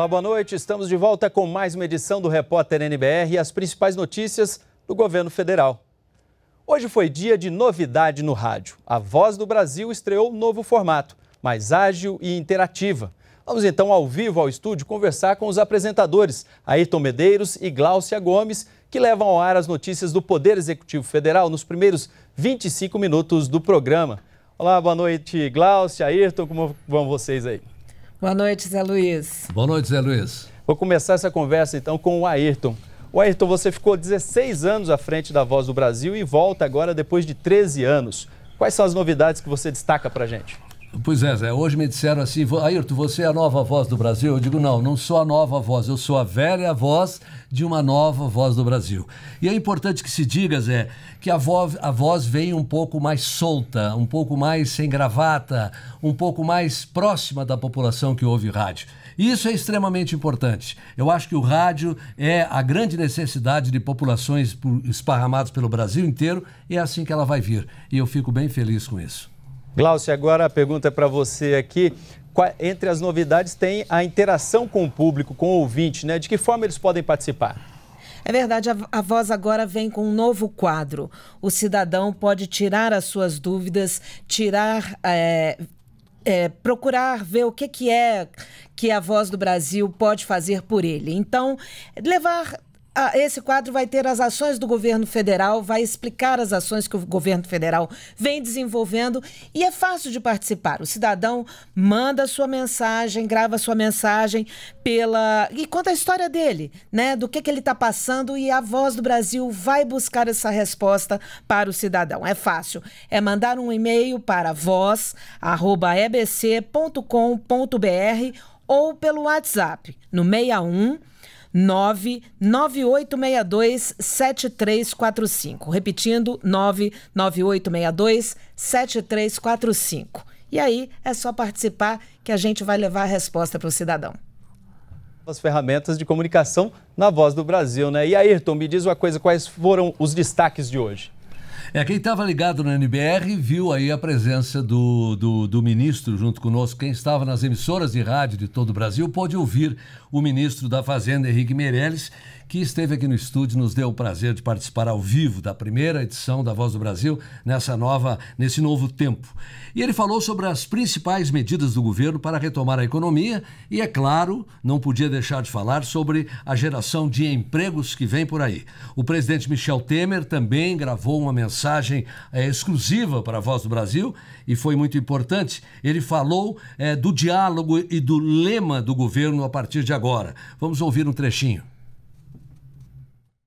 Olá, boa noite. Estamos de volta com mais uma edição do Repórter NBR e as principais notícias do governo federal. Hoje foi dia de novidade no rádio. A Voz do Brasil estreou um novo formato, mais ágil e interativa. Vamos então ao vivo ao estúdio conversar com os apresentadores Ayrton Medeiros e Gláucia Gomes, que levam ao ar as notícias do Poder Executivo Federal nos primeiros 25 minutos do programa. Olá, boa noite, Gláucia, Ayrton, como vão vocês aí? Boa noite, Zé Luiz. Boa noite, Zé Luiz. Vou começar essa conversa então com o Ayrton. O Ayrton, você ficou 16 anos à frente da Voz do Brasil e volta agora depois de 13 anos. Quais são as novidades que você destaca para gente? Pois é, Zé. Hoje me disseram assim, Ayrton, você é a nova voz do Brasil? Eu digo, não, não sou a nova voz, eu sou a velha voz de uma nova voz do Brasil. E é importante que se diga, Zé, que a voz, a voz vem um pouco mais solta, um pouco mais sem gravata, um pouco mais próxima da população que ouve rádio. E isso é extremamente importante. Eu acho que o rádio é a grande necessidade de populações esparramadas pelo Brasil inteiro e é assim que ela vai vir. E eu fico bem feliz com isso. Glaucio, agora a pergunta é para você aqui. Entre as novidades tem a interação com o público, com o ouvinte, né? De que forma eles podem participar? É verdade, a, Voz agora vem com um novo quadro. O cidadão pode tirar as suas dúvidas, tirar. É, é, procurar ver o que, que é que a Voz do Brasil pode fazer por ele. Então, levar ah, esse quadro vai ter as ações do governo federal, vai explicar as ações que o governo federal vem desenvolvendo e é fácil de participar. O cidadão manda sua mensagem, grava sua mensagem pela e conta a história dele, né? Do que, que ele está passando e a voz do Brasil vai buscar essa resposta para o cidadão. É fácil. É mandar um e-mail para voz@ebc.com.br ou pelo WhatsApp no 61 998627345. Repetindo, 998627345. E aí é só participar que a gente vai levar a resposta para o cidadão. As ferramentas de comunicação na voz do Brasil, né? E Ayrton, me diz uma coisa, quais foram os destaques de hoje? É, quem estava ligado no NBR viu aí a presença do, do, do, ministro junto conosco. Quem estava nas emissoras de rádio de todo o Brasil pôde ouvir o ministro da Fazenda, Henrique Meirelles, que esteve aqui no estúdio, nos deu o prazer de participar ao vivo da primeira edição da Voz do Brasil nessa nova, nesse novo tempo. E ele falou sobre as principais medidas do governo para retomar a economia e, é claro, não podia deixar de falar sobre a geração de empregos que vem por aí. O presidente Michel Temer também gravou uma mensagem é, exclusiva para a Voz do Brasil e foi muito importante. Ele falou é, do diálogo e do lema do governo a partir de agora. Vamos ouvir um trechinho.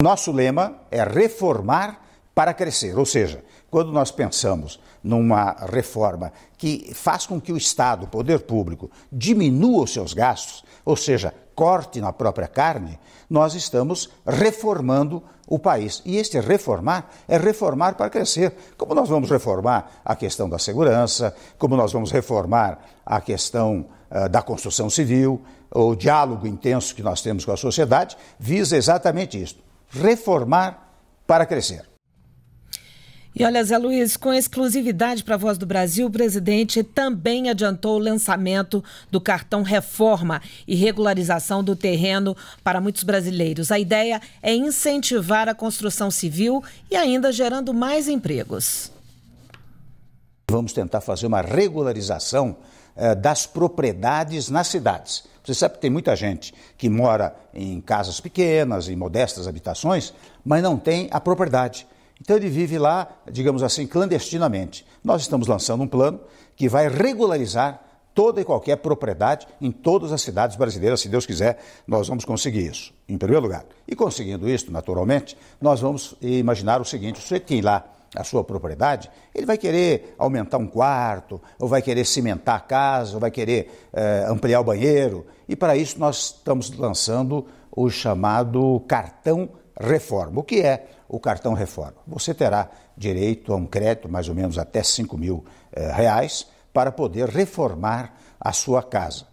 Nosso lema é reformar para crescer, ou seja, quando nós pensamos numa reforma que faz com que o Estado, o poder público, diminua os seus gastos, ou seja, corte na própria carne, nós estamos reformando o país. E este reformar é reformar para crescer. Como nós vamos reformar a questão da segurança, como nós vamos reformar a questão uh, da construção civil, o diálogo intenso que nós temos com a sociedade, visa exatamente isto reformar para crescer. E olha, Zé Luiz, com exclusividade para a Voz do Brasil, o presidente também adiantou o lançamento do cartão reforma e regularização do terreno para muitos brasileiros. A ideia é incentivar a construção civil e ainda gerando mais empregos. Vamos tentar fazer uma regularização eh, das propriedades nas cidades. Você sabe que tem muita gente que mora em casas pequenas, em modestas habitações, mas não tem a propriedade. Então ele vive lá, digamos assim, clandestinamente. Nós estamos lançando um plano que vai regularizar toda e qualquer propriedade em todas as cidades brasileiras. Se Deus quiser, nós vamos conseguir isso, em primeiro lugar. E conseguindo isso, naturalmente, nós vamos imaginar o seguinte: o sujeito que lá a sua propriedade, ele vai querer aumentar um quarto, ou vai querer cimentar a casa, ou vai querer eh, ampliar o banheiro. E para isso nós estamos lançando o chamado cartão reforma. O que é o cartão reforma? Você terá direito a um crédito mais ou menos até 5 mil eh, reais para poder reformar a sua casa.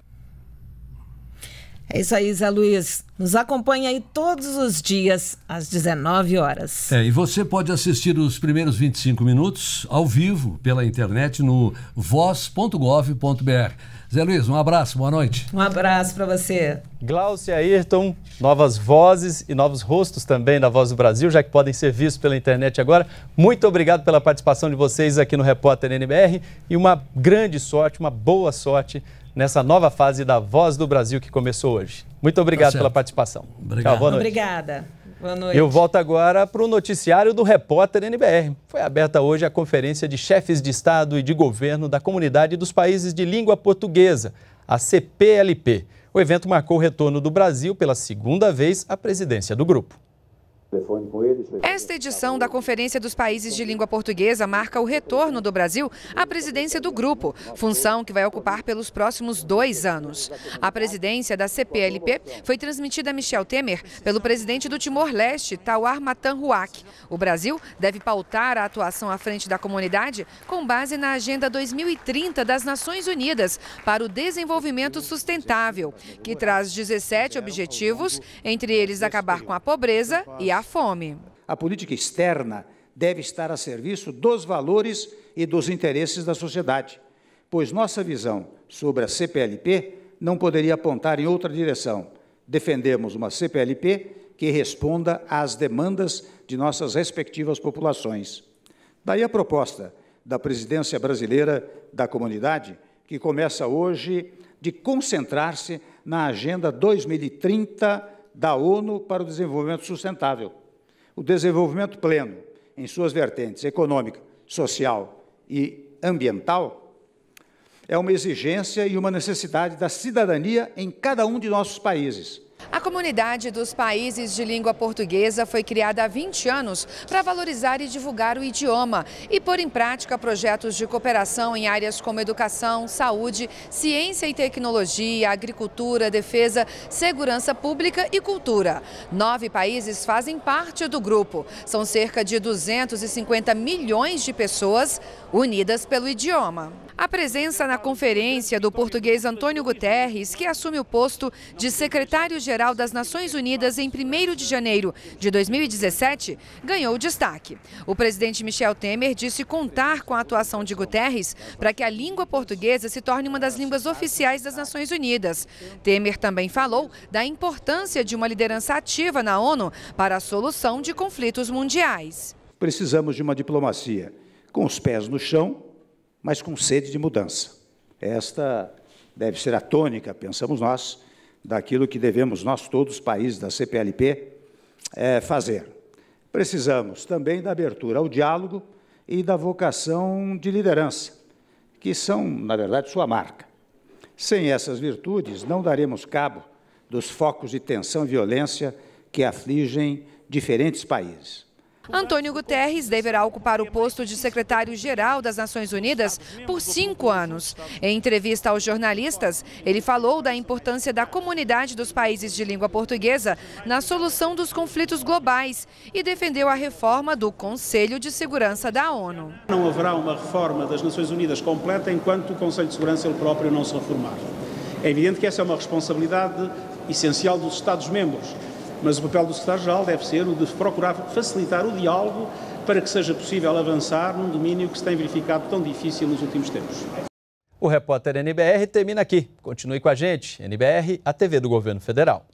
É isso aí, Zé Luiz. Nos acompanha aí todos os dias, às 19 horas. É, e você pode assistir os primeiros 25 minutos ao vivo pela internet no voz.gov.br. Zé Luiz, um abraço, boa noite. Um abraço para você. Glaucia Ayrton, novas vozes e novos rostos também da Voz do Brasil, já que podem ser vistos pela internet agora. Muito obrigado pela participação de vocês aqui no Repórter NBR e uma grande sorte, uma boa sorte nessa nova fase da Voz do Brasil que começou hoje. Muito tá obrigado tá pela participação. Obrigado. Tchau, boa noite. Obrigada. Boa noite. Eu volto agora para o noticiário do repórter NBR. Foi aberta hoje a conferência de chefes de Estado e de governo da Comunidade dos Países de Língua Portuguesa, a CPLP. O evento marcou o retorno do Brasil pela segunda vez à presidência do grupo. Esta edição da Conferência dos Países de Língua Portuguesa marca o retorno do Brasil à presidência do grupo, função que vai ocupar pelos próximos dois anos. A presidência da CPLP foi transmitida a Michel Temer pelo presidente do Timor-Leste, Tawar Ruak. O Brasil deve pautar a atuação à frente da comunidade com base na Agenda 2030 das Nações Unidas para o Desenvolvimento Sustentável, que traz 17 objetivos, entre eles acabar com a pobreza e a a fome. A política externa deve estar a serviço dos valores e dos interesses da sociedade, pois nossa visão sobre a CPLP não poderia apontar em outra direção. Defendemos uma CPLP que responda às demandas de nossas respectivas populações. Daí a proposta da presidência brasileira da comunidade, que começa hoje, de concentrar-se na Agenda 2030 da ONU para o Desenvolvimento Sustentável. O desenvolvimento pleno, em suas vertentes econômica, social e ambiental, é uma exigência e uma necessidade da cidadania em cada um de nossos países a comunidade dos países de língua portuguesa foi criada há 20 anos para valorizar e divulgar o idioma e pôr em prática projetos de cooperação em áreas como educação, saúde, ciência e tecnologia, agricultura, defesa, segurança pública e cultura. Nove países fazem parte do grupo. São cerca de 250 milhões de pessoas unidas pelo idioma. A presença na conferência do português Antônio Guterres, que assume o posto de secretário-geral Geral das Nações Unidas em 1 de janeiro de 2017, ganhou destaque. O presidente Michel Temer disse contar com a atuação de Guterres para que a língua portuguesa se torne uma das línguas oficiais das Nações Unidas. Temer também falou da importância de uma liderança ativa na ONU para a solução de conflitos mundiais. Precisamos de uma diplomacia com os pés no chão, mas com sede de mudança. Esta deve ser a tônica, pensamos nós, daquilo que devemos nós todos, países da CPLP, é, fazer. Precisamos também da abertura ao diálogo e da vocação de liderança, que são, na verdade, sua marca. Sem essas virtudes, não daremos cabo dos focos de tensão e violência que afligem diferentes países. Antônio Guterres deverá ocupar o posto de secretário-geral das Nações Unidas por cinco anos. Em entrevista aos jornalistas, ele falou da importância da comunidade dos países de língua portuguesa na solução dos conflitos globais e defendeu a reforma do Conselho de Segurança da ONU. Não haverá uma reforma das Nações Unidas completa enquanto o Conselho de Segurança ele próprio não se reformar. É evidente que essa é uma responsabilidade essencial dos Estados-membros. Mas o papel do secretário-geral deve ser o de procurar facilitar o diálogo para que seja possível avançar num domínio que se tem verificado tão difícil nos últimos tempos. O repórter NBR termina aqui. Continue com a gente, NBR, a TV do Governo Federal.